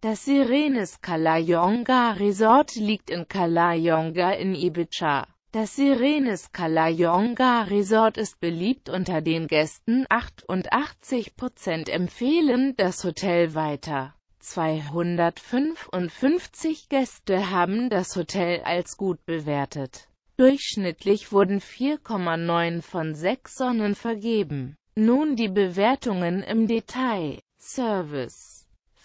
Das Sirenes Kalayonga Resort liegt in Kalayonga in Ibiza. Das Sirenes Kalayonga Resort ist beliebt unter den Gästen, 88% empfehlen das Hotel weiter. 255 Gäste haben das Hotel als gut bewertet. Durchschnittlich wurden 4,9 von 6 Sonnen vergeben. Nun die Bewertungen im Detail. Service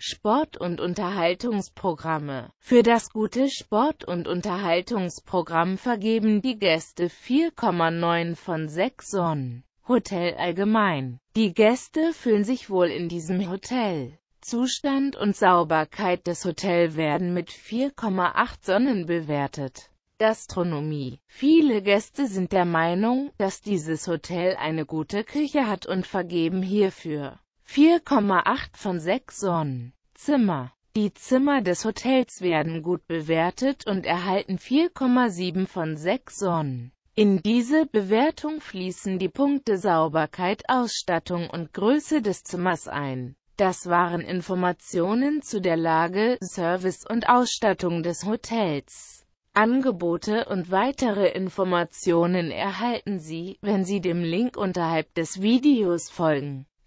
Sport- und Unterhaltungsprogramme. Für das gute Sport- und Unterhaltungsprogramm vergeben die Gäste 4,9 von 6 Sonnen. Hotel allgemein. Die Gäste fühlen sich wohl in diesem Hotel. Zustand und Sauberkeit des Hotels werden mit 4,8 Sonnen bewertet. Gastronomie. Viele Gäste sind der Meinung, dass dieses Hotel eine gute Küche hat und vergeben hierfür 4,8 von 6 Sonnen. Zimmer. Die Zimmer des Hotels werden gut bewertet und erhalten 4,7 von 6 Sonnen. In diese Bewertung fließen die Punkte Sauberkeit, Ausstattung und Größe des Zimmers ein. Das waren Informationen zu der Lage, Service und Ausstattung des Hotels. Angebote und weitere Informationen erhalten Sie, wenn Sie dem Link unterhalb des Videos folgen.